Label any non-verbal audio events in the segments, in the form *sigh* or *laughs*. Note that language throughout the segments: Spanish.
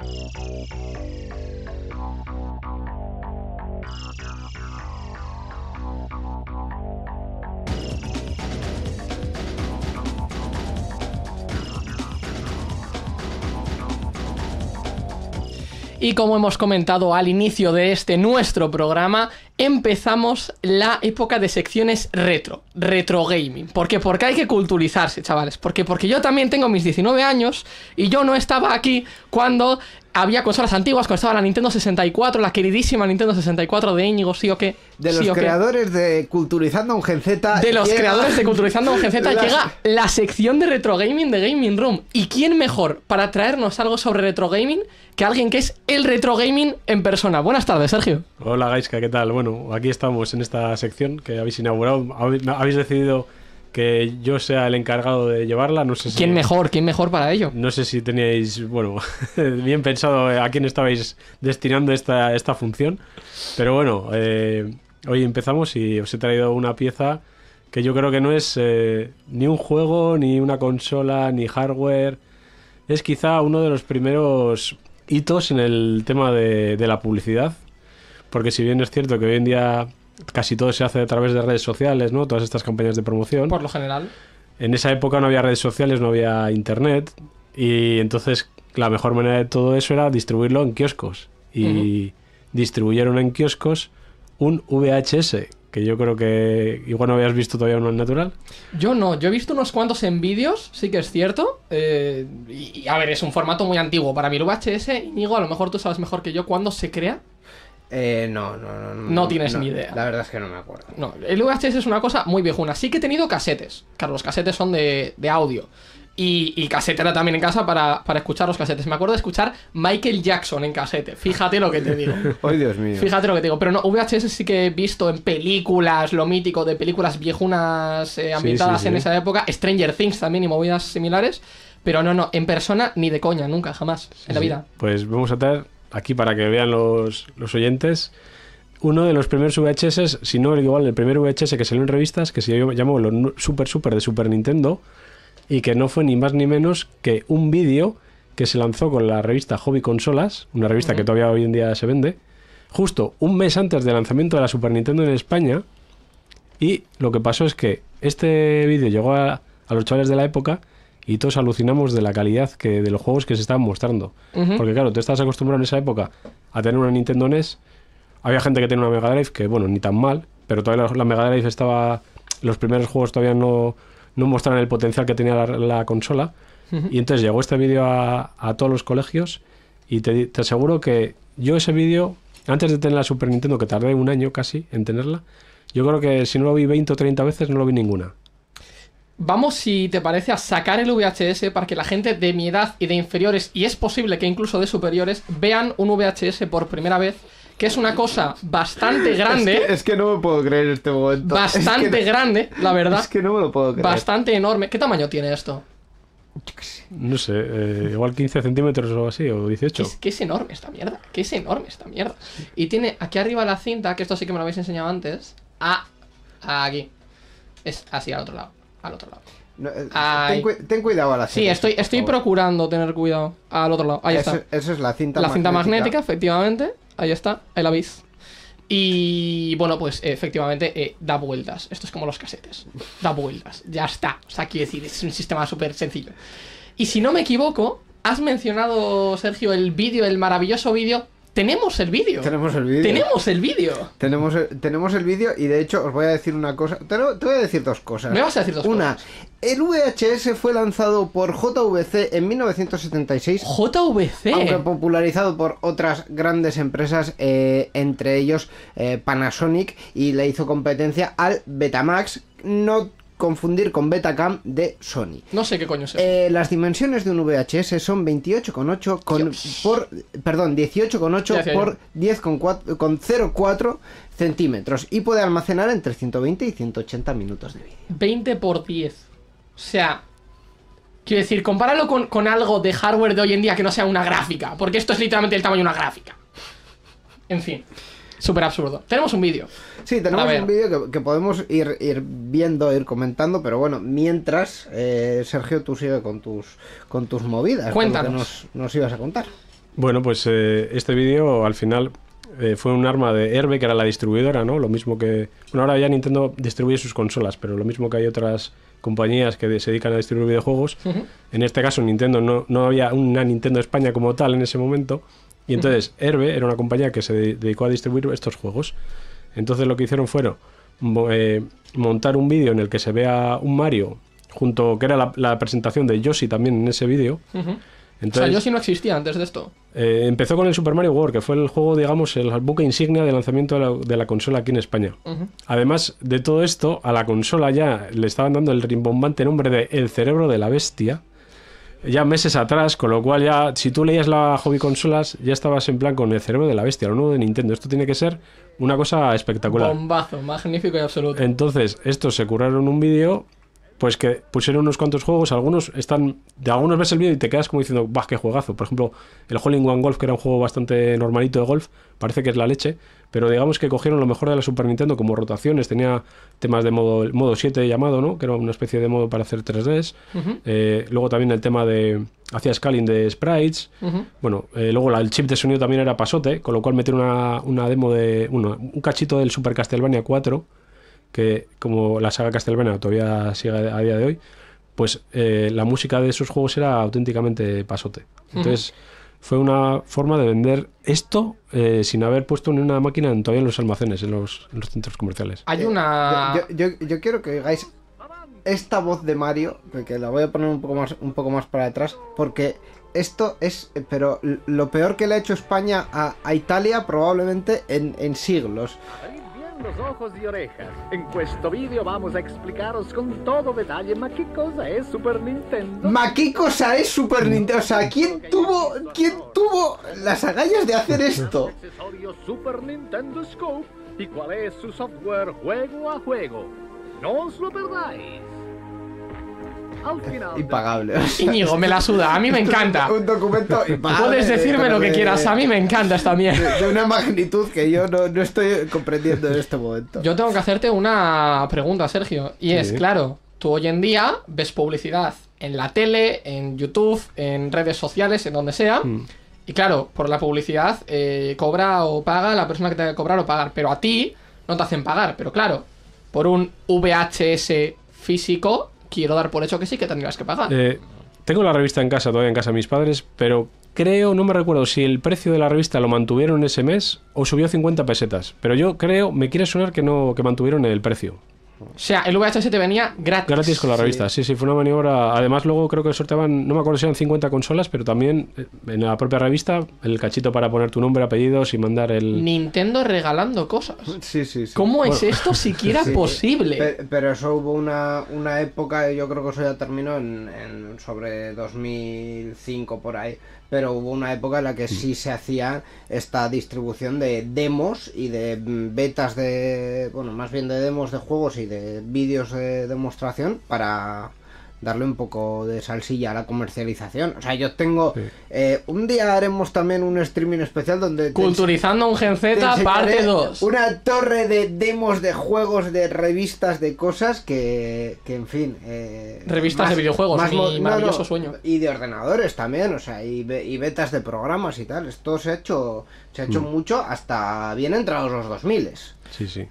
Música Y como hemos comentado al inicio de este nuestro programa, empezamos la época de secciones retro, retro gaming. ¿Por qué? Porque hay que culturizarse, chavales. Porque yo también tengo mis 19 años y yo no estaba aquí cuando había consolas antiguas, cuando estaba la Nintendo 64, la queridísima Nintendo 64 de Íñigo, sí o qué. De los creadores de Culturizando un Gen Z. De los creadores de Culturizando un Gen Z *laughs* llega la sección de retro gaming de Gaming Room. ¿Y quién mejor para traernos algo sobre retro gaming que alguien que es el retro gaming en persona? Buenas tardes, Sergio. Hola, Gaiska, ¿qué tal? Bueno, aquí estamos en esta sección que habéis inaugurado. Habéis decidido que yo sea el encargado de llevarla. No sé si... ¿Quién mejor? ¿Quién mejor para ello? No sé si teníais, bueno, *laughs* bien pensado eh, a quién estabais destinando esta, esta función. Pero bueno, eh, hoy empezamos y os he traído una pieza que yo creo que no es eh, ni un juego, ni una consola, ni hardware. Es quizá uno de los primeros hitos en el tema de la publicidad. Porque si bien es cierto que hoy en día casi todo se hace a través de redes sociales, ¿no? Todas estas campañas de promoción. Por lo general. En esa época no había redes sociales, no había internet. Y entonces la mejor manera de todo eso era distribuirlo en kioscos. Y distribuyeron en kioscos un VHS, que yo creo que igual no habías visto todavía uno en natural. Yo no, yo he visto unos cuantos en vídeos, sí que es cierto. Eh, y, a ver, es un formato muy antiguo. Para mí el VHS, Íñigo, a lo mejor tú sabes mejor que yo cuándo se crea eh, no, no, no, no. No tienes ni idea. La verdad es que no me acuerdo. No, el VHS es una cosa muy viejuna. Sí que he tenido casetes. Claro, los casetes son de, audio. Y, y, casetera también en casa para, escuchar los casetes. Me acuerdo de escuchar Michael Jackson en casete. Fíjate lo que te digo. *laughs* Ay, Dios mío. Fíjate lo que te digo. Pero no, VHS sí que he visto en películas, lo mítico de películas viejunas eh, ambientadas en esa época. Stranger Things también y movidas similares. Pero no, no, en persona ni de coña, nunca, jamás, en la vida. Pues vamos a estar aquí para que vean los, oyentes, uno de los primeros VHS, si no igual el primer VHS que salió en revistas, que se llamó los Super Super de Super Nintendo, y que no fue ni más ni menos que un vídeo que se lanzó con la revista Hobby Consolas, una revista que todavía hoy en día se vende, justo un mes antes del lanzamiento de la Super Nintendo en España, y lo que pasó es que este vídeo llegó a, a los chavales de la época y todos alucinamos de la calidad que, de los juegos que se estaban mostrando. Porque claro, tú estabas acostumbrado en esa época a tener una Nintendo NES. Había gente que tenía una Mega Drive, que bueno, ni tan mal, pero todavía la, Mega Drive estaba... Los primeros juegos todavía no, no mostraban el potencial que tenía la, consola. Y entonces llegó este vídeo a, todos los colegios y te, te aseguro que yo ese vídeo, antes de tener la Super Nintendo, que tardé un año casi en tenerla, yo creo que si no lo vi 20 o 30 veces, no lo vi ninguna. Vamos, si te parece, a sacar el VHS para que la gente de mi edad y de inferiores, y es posible que incluso de superiores, vean un VHS por primera vez, que es una cosa bastante grande. Es que, no me puedo creer este momento. Bastante grande, la verdad. Es que no me lo puedo creer. Bastante enorme. ¿Qué tamaño tiene esto? No sé, eh, igual 15 centímetros o así, o 18. Es que es enorme esta mierda, que es enorme esta mierda. Y tiene aquí arriba la cinta, que esto sí que me lo habéis enseñado antes, Ah, aquí. Es así al otro lado al otro lado. Eh, ten, cuidado a la Sí, estoy, estoy procurando tener cuidado al otro lado. Ahí está. Eso es la cinta magnética. La cinta magnética, efectivamente. Ahí está, ahí la veis. Y bueno, pues efectivamente eh, da vueltas. Esto es como los casetes. Da vueltas. Ya está. O sea, quiero decir, es un sistema súper sencillo. Y si no me equivoco, has mencionado, Sergio, el vídeo, el maravilloso vídeo tenemos el vídeo. Tenemos el vídeo. Tenemos el vídeo. Tenemos, tenemos el vídeo y de hecho os voy a decir una cosa. Te, voy a decir dos cosas. a una, cosas. Una, el VHS fue lanzado por JVC en 1976. JVC. Aunque popularizado por otras grandes empresas, eh, entre ellos eh, Panasonic, y le hizo competencia al Betamax. No confundir con Betacam de Sony. No sé qué coño es eh, las dimensiones de un VHS son 28,8 con por perdón, 18,8 por 10 con 04 centímetros y puede almacenar entre 120 y 180 minutos de vídeo. 20 por 10. O sea, quiero decir, compáralo con, con algo de hardware de hoy en día que no sea una gráfica, porque esto es literalmente el tamaño de una gráfica. En fin súper absurdo. Tenemos un vídeo. Sí, tenemos un vídeo que, podemos ir, ir viendo, ir comentando, pero bueno, mientras, eh, Sergio, tú sigue con tus, con tus movidas. Cuéntanos. nos, ibas a contar. Bueno, pues eh, este vídeo al final eh, fue un arma de Herbe, que era la distribuidora, ¿no? Lo mismo que. Bueno, ahora ya Nintendo distribuye sus consolas, pero lo mismo que hay otras compañías que se dedican a distribuir videojuegos. En este caso, Nintendo no, no había una Nintendo España como tal en ese momento y entonces Herbe era una compañía que se dedicó a distribuir estos juegos. Entonces lo que hicieron fueron eh, montar un vídeo en el que se vea un Mario junto, que era la, presentación de Yoshi también en ese vídeo. Entonces, o sea, Yoshi no existía antes de esto. Eh, empezó con el Super Mario World, que fue el juego, digamos, el buque insignia de lanzamiento de la, consola aquí en España. Además de todo esto, a la consola ya le estaban dando el rimbombante nombre de El cerebro de la bestia ya meses atrás, con lo cual ya, si tú leías la hobby consolas, ya estabas en plan con el cerebro de la bestia, lo nuevo de Nintendo. Esto tiene que ser una cosa espectacular. Bombazo, magnífico y absoluto. Entonces, estos se curaron un vídeo pues que pusieron unos cuantos juegos, algunos están. De algunos ves el vídeo y te quedas como diciendo, ¡bah, qué juegazo! Por ejemplo, el holling One Golf, que era un juego bastante normalito de golf, parece que es la leche, pero digamos que cogieron lo mejor de la Super Nintendo como rotaciones, tenía temas de modo, modo 7 llamado, ¿no? Que era una especie de modo para hacer 3 d eh, luego también el tema de. Hacía scaling de sprites. Bueno, eh, luego el chip de sonido también era pasote, con lo cual meter una, una demo de. un cachito del Super Castlevania 4 que como la saga Castlevania todavía sigue a día de hoy, pues eh, la música de esos juegos era auténticamente pasote. Hmm. Entonces... fue una forma de vender esto eh, sin haber puesto ni una máquina todavía en los almacenes, en los, centros comerciales. Hay eh, una. Yo, quiero que oigáis esta voz de Mario, que la voy a poner un poco más, un poco más para atrás, porque esto es. Pero lo peor que le ha hecho España a, Italia probablemente en siglos los ojos y orejas. En questo video vamos a explicaros con todo detalle ma qué cosa es Super Nintendo. Ma qué cosa es Super Nintendo. O sea, ¿quién tuvo, quién tuvo las agallas de hacer esto? *laughs* Super Nintendo Scope y cuál es su software juego a juego. No os lo perdáis. Impagable. Íñigo, me la suda, a mí me encanta. Un documento impagable. Puedes decirme lo que quieras, a mí me encanta esta mierda. De, una magnitud que yo no, estoy comprendiendo en este momento. Yo tengo que hacerte una pregunta, Sergio. Y es, claro, tú hoy en día ves publicidad en la tele, en YouTube, en redes sociales, en donde sea. Hmm. Y claro, por la publicidad eh, cobra o paga la persona que te que cobrar o pagar. Pero a ti no te hacen pagar. Pero claro, por un VHS físico quiero dar por hecho que sí que tendrías que pagar. Eh, tengo la revista en casa, todavía en casa de mis padres, pero creo, no me recuerdo si el precio de la revista lo mantuvieron ese mes o subió 50 pesetas. Pero yo creo, me quiere sonar que no, que mantuvieron el precio. O sea, el VHS te venía gratis. Gratis con la revista, sí, sí, fue una maniobra. Además, luego creo que sorteaban, no me acuerdo si eran 50 consolas, pero también eh, en la propia revista el cachito para poner tu nombre, apellidos y mandar el. Nintendo regalando cosas. *laughs* Sí, sí, sí. ¿Cómo es esto siquiera *laughs* posible? Pero eso hubo una, una época, yo creo que eso ya terminó en, en sobre 2005 por ahí pero hubo una época en la que sí se hacía esta distribución de demos y de mm, betas de, bueno, más bien de demos de juegos y de vídeos de demostración para, darle un poco de salsilla a la comercialización. O sea, yo tengo. Eh, un día haremos también un streaming especial donde. Culturizando un Gen Z, parte 2. Una torre de demos de juegos, de revistas, de cosas que. en fin. Eh, revistas de videojuegos, más, mi maravilloso sueño. Y de ordenadores también, o sea, y, betas de programas y tal. Esto se ha hecho. Se ha hecho mm. mucho hasta bien entrados los 2000 Sí, sí.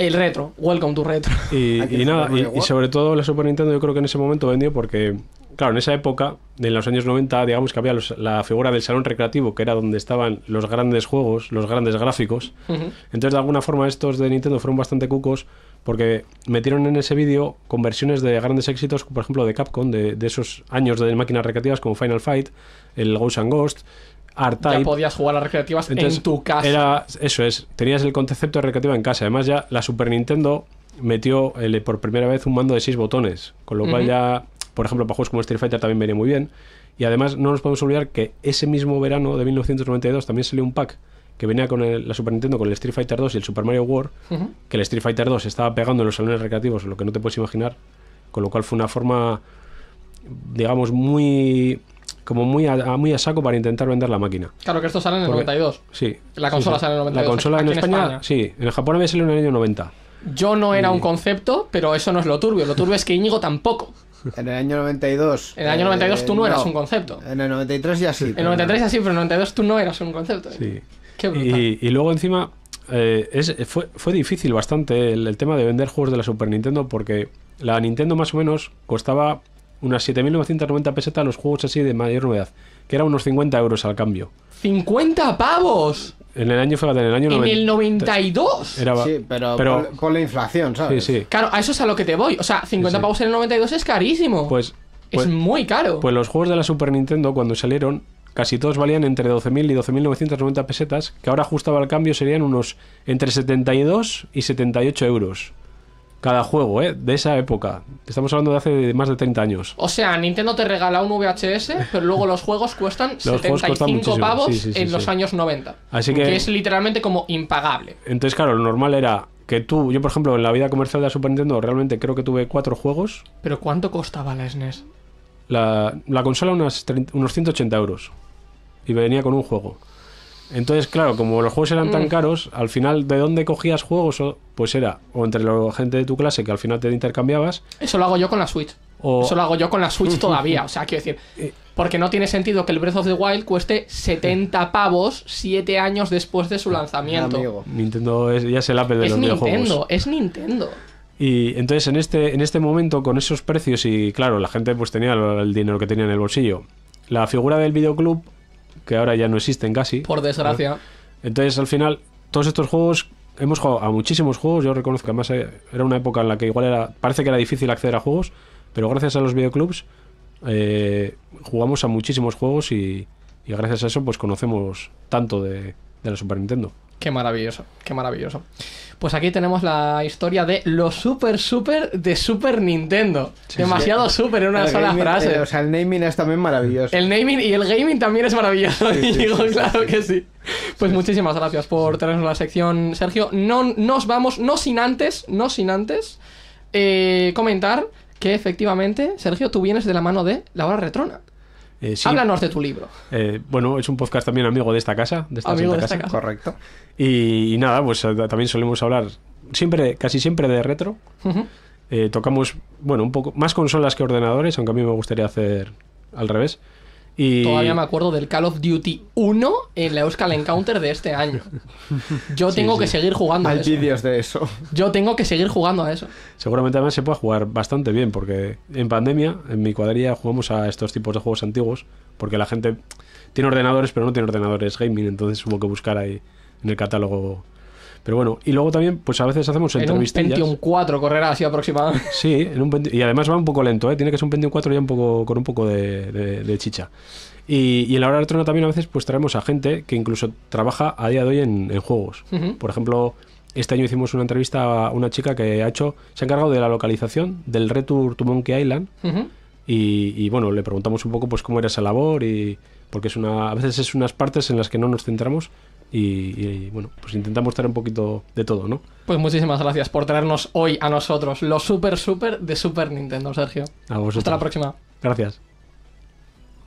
El retro, welcome to retro. Y, *laughs* ah, nada, y, sobre todo la Super Nintendo yo creo que en ese momento vendió porque, claro, en esa época, en los años 90, digamos que había la figura del salón recreativo, que era donde estaban los grandes juegos, los grandes gráficos. Entonces, de alguna forma, estos de Nintendo fueron bastante cucos porque metieron en ese vídeo conversiones de grandes éxitos, por ejemplo, de Capcom, de, de esos años de máquinas recreativas como Final Fight, el Ghost and Ghost ya podías jugar a recreativas en tu casa. Era, eso es, tenías el concepto de recreativa en casa. Además, ya la Super Nintendo metió eh, por primera vez un mando de seis botones, con lo cual ya, por ejemplo, para juegos como Street Fighter también venía muy bien. Y además, no nos podemos olvidar que ese mismo verano de 1992 también salió un pack que venía con la Super Nintendo con el Street Fighter 2 y el Super Mario World, que el Street Fighter 2 estaba pegando en los salones recreativos, lo que no te puedes imaginar, con lo cual fue una forma digamos, muy como muy a, muy a saco para intentar vender la máquina. Claro, que esto sale en el 92. Sí. La consola sale en el 92. La consola en, España, sí. En el Japón había salido en el año 90. Yo no era un concepto, pero eso no es lo turbio. Lo turbio es que Íñigo tampoco. En el año 92. En el año 92 tú no, eh, eras un concepto. En el 93 ya sí. En el 93 ya sí, pero en el 92 tú no eras un concepto. Sí. Qué y, y, luego encima eh, fue, fue, difícil bastante el, tema de vender juegos de la Super Nintendo porque la Nintendo más o menos costaba unas 7.990 pesetas los juegos así de mayor novedad, que eran unos 50 euros al cambio. ¡50 pavos! En el año, fíjate, en el año ¿En el 92? Era, sí, pero, pero por, la inflación, ¿sabes? Claro, a eso es a lo que te voy. O sea, 50 pavos en el 92 es carísimo. Pues, Es pues, muy caro. Pues los juegos de la Super Nintendo, cuando salieron, casi todos valían entre 12.000 y 12.990 pesetas, que ahora ajustado al cambio serían unos entre 72 y 78 euros cada juego, ¿eh? De esa época. Estamos hablando de hace más de 30 años. O sea, Nintendo te regala un VHS, pero luego los juegos cuestan 75 pavos en los años 90. Así que... es literalmente como impagable. Entonces, claro, lo normal era que tú, yo por ejemplo, en la vida comercial de la Super Nintendo realmente creo que tuve cuatro juegos. ¿Pero cuánto costaba la SNES? E la, consola unas unos 180 euros. Y venía con un juego. Entonces, claro, como los juegos eran tan mm. caros, al final, ¿de dónde cogías juegos? Pues era o entre la gente de tu clase que al final te intercambiabas Eso lo hago yo con la Switch. O... Eso lo hago yo con la Switch *laughs* todavía. O sea, quiero decir, eh. porque no tiene sentido que el Breath of the Wild cueste 70 pavos 7 años después de su ah, lanzamiento. Amigo. Nintendo es, el Apple de los videojuegos. Es Nintendo, es Nintendo. Y entonces en este, en este momento, con esos precios, y claro, la gente pues tenía el dinero que tenía en el bolsillo. La figura del videoclub que ahora ya no existen casi. Por desgracia. Entonces, al final, todos estos juegos hemos jugado a muchísimos juegos. Yo reconozco que además eh, era una época en la que igual era, parece que era difícil acceder a juegos, pero gracias a los videoclubs eh, jugamos a muchísimos juegos y, gracias a eso pues conocemos tanto de la Super Nintendo. Qué maravilloso, qué maravilloso. Pues aquí tenemos la historia de lo super super de Super Nintendo. Demasiado super en una sola frase. Eh, o sea, el naming es también maravilloso. El naming y el gaming también es maravilloso. digo, claro que sí. Pues muchísimas gracias por tenernos la sección, Sergio. No nos vamos, no sin antes, no sin antes eh, comentar que efectivamente, Sergio, tú vienes de la mano de la hora retrona. Eh, Háblanos de tu libro. Eh, bueno, es un podcast también amigo de esta casa. De esta amigo de casa. esta casa. Correcto. Y, nada, pues eh, también solemos hablar siempre, casi siempre de retro. tocamos, bueno, un poco más consolas que ordenadores, aunque a mí me gustaría hacer al revés. Todavía me acuerdo del Call of Duty 1 en la Euskal Encounter de este año. Yo tengo que seguir jugando a eso. Hay vídeos de eso. Yo tengo que seguir jugando a eso. Seguramente además se puede jugar bastante bien, porque en pandemia, en mi cuadrilla, jugamos a estos tipos de juegos antiguos, porque la gente tiene ordenadores, pero no tiene ordenadores gaming, entonces hubo que buscar ahí en el catálogo pero bueno, y luego también, pues a veces hacemos entrevistas En un Pentium 4 correrá así aproximadamente. *laughs* Sí, y además va un poco lento, ¿eh? Tiene que ser un Pentium 4 ya un poco, con un poco de, chicha. Y, en la hora del trono también a veces pues traemos a gente que incluso trabaja a día de hoy en, juegos. Por ejemplo, este año hicimos una entrevista a una chica que ha hecho, se ha encargado de la localización del Retour to Monkey Island. y, bueno, le preguntamos un poco pues cómo era esa labor y porque es una, a veces es unas partes en las que no nos centramos y, bueno, pues intentamos traer un poquito de todo, ¿no? Pues muchísimas gracias por traernos hoy a nosotros los super super de Super Nintendo, Sergio. A vosotros. Hasta la próxima. Gracias.